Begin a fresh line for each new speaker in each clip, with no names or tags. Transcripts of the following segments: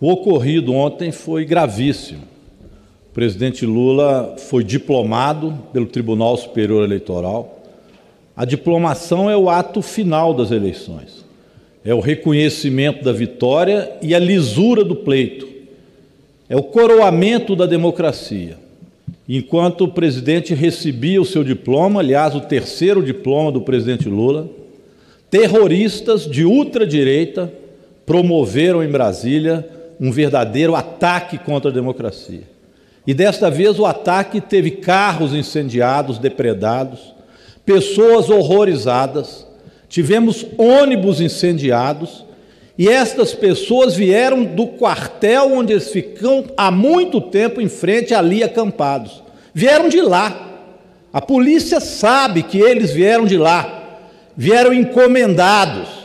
O ocorrido ontem foi gravíssimo. O presidente Lula foi diplomado pelo Tribunal Superior Eleitoral. A diplomação é o ato final das eleições. É o reconhecimento da vitória e a lisura do pleito. É o coroamento da democracia. Enquanto o presidente recebia o seu diploma, aliás, o terceiro diploma do presidente Lula, terroristas de ultradireita promoveram em Brasília um verdadeiro ataque contra a democracia. E desta vez o ataque teve carros incendiados, depredados, pessoas horrorizadas, tivemos ônibus incendiados, e estas pessoas vieram do quartel onde eles ficam há muito tempo em frente ali acampados. Vieram de lá. A polícia sabe que eles vieram de lá. Vieram encomendados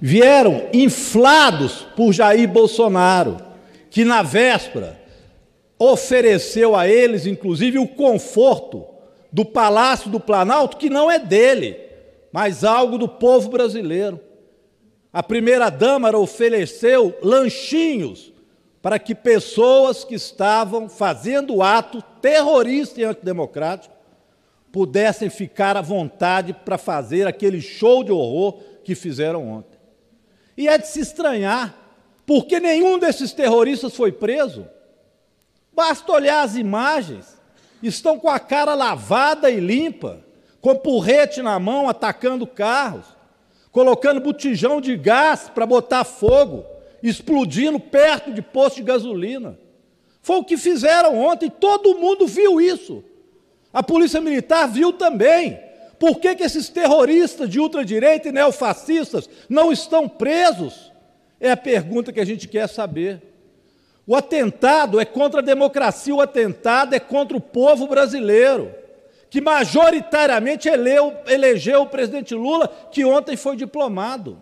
vieram inflados por Jair Bolsonaro, que na véspera ofereceu a eles, inclusive, o conforto do Palácio do Planalto, que não é dele, mas algo do povo brasileiro. A primeira-dama ofereceu lanchinhos para que pessoas que estavam fazendo ato terrorista e antidemocrático pudessem ficar à vontade para fazer aquele show de horror que fizeram ontem. E é de se estranhar, porque nenhum desses terroristas foi preso. Basta olhar as imagens, estão com a cara lavada e limpa, com porrete na mão, atacando carros, colocando botijão de gás para botar fogo, explodindo perto de posto de gasolina. Foi o que fizeram ontem, todo mundo viu isso. A polícia militar viu também. Por que, que esses terroristas de ultradireita e neofascistas não estão presos? É a pergunta que a gente quer saber. O atentado é contra a democracia, o atentado é contra o povo brasileiro, que majoritariamente eleu, elegeu o presidente Lula, que ontem foi diplomado.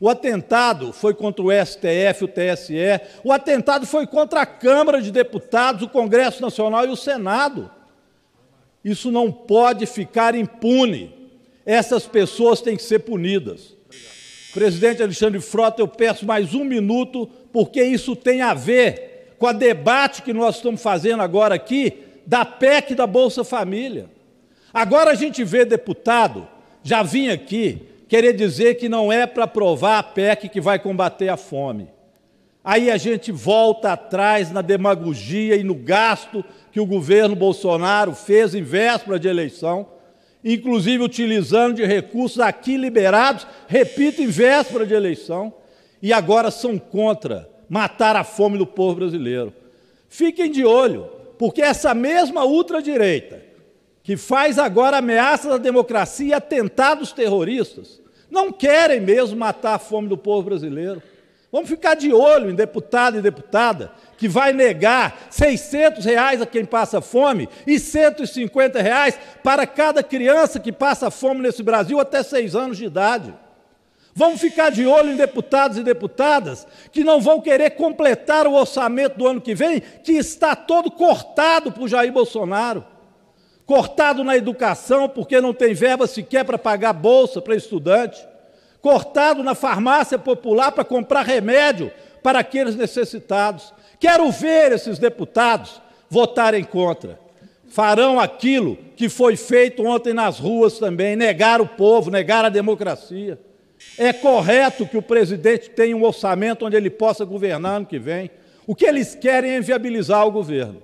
O atentado foi contra o STF, o TSE, o atentado foi contra a Câmara de Deputados, o Congresso Nacional e o Senado. Isso não pode ficar impune. Essas pessoas têm que ser punidas. Presidente Alexandre Frota, eu peço mais um minuto, porque isso tem a ver com o debate que nós estamos fazendo agora aqui da PEC da Bolsa Família. Agora a gente vê deputado, já vim aqui, querer dizer que não é para aprovar a PEC que vai combater a fome. Aí a gente volta atrás na demagogia e no gasto que o governo Bolsonaro fez em véspera de eleição, inclusive utilizando de recursos aqui liberados, repito, em véspera de eleição, e agora são contra matar a fome do povo brasileiro. Fiquem de olho, porque essa mesma ultradireita que faz agora ameaças à democracia e atentados terroristas, não querem mesmo matar a fome do povo brasileiro Vamos ficar de olho em deputado e deputada que vai negar 600 reais a quem passa fome e 150 reais para cada criança que passa fome nesse Brasil até seis anos de idade. Vamos ficar de olho em deputados e deputadas que não vão querer completar o orçamento do ano que vem, que está todo cortado por Jair Bolsonaro. Cortado na educação, porque não tem verba sequer para pagar bolsa para estudante cortado na farmácia popular para comprar remédio para aqueles necessitados. Quero ver esses deputados votarem contra. Farão aquilo que foi feito ontem nas ruas também, negar o povo, negar a democracia. É correto que o presidente tenha um orçamento onde ele possa governar ano que vem. O que eles querem é inviabilizar o governo,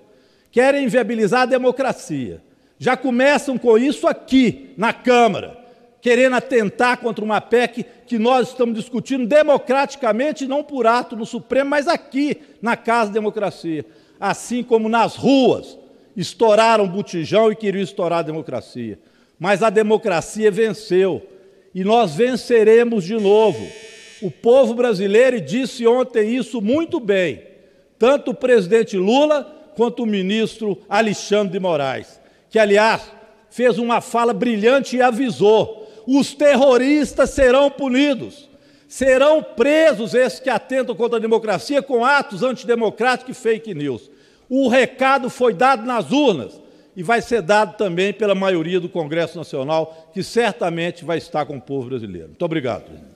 querem inviabilizar a democracia. Já começam com isso aqui, na Câmara querendo atentar contra uma PEC que nós estamos discutindo democraticamente, não por ato no Supremo, mas aqui na Casa Democracia. Assim como nas ruas estouraram botijão e queriam estourar a democracia. Mas a democracia venceu e nós venceremos de novo. O povo brasileiro disse ontem isso muito bem, tanto o presidente Lula quanto o ministro Alexandre de Moraes, que, aliás, fez uma fala brilhante e avisou os terroristas serão punidos, serão presos esses que atentam contra a democracia com atos antidemocráticos e fake news. O recado foi dado nas urnas e vai ser dado também pela maioria do Congresso Nacional, que certamente vai estar com o povo brasileiro. Muito obrigado.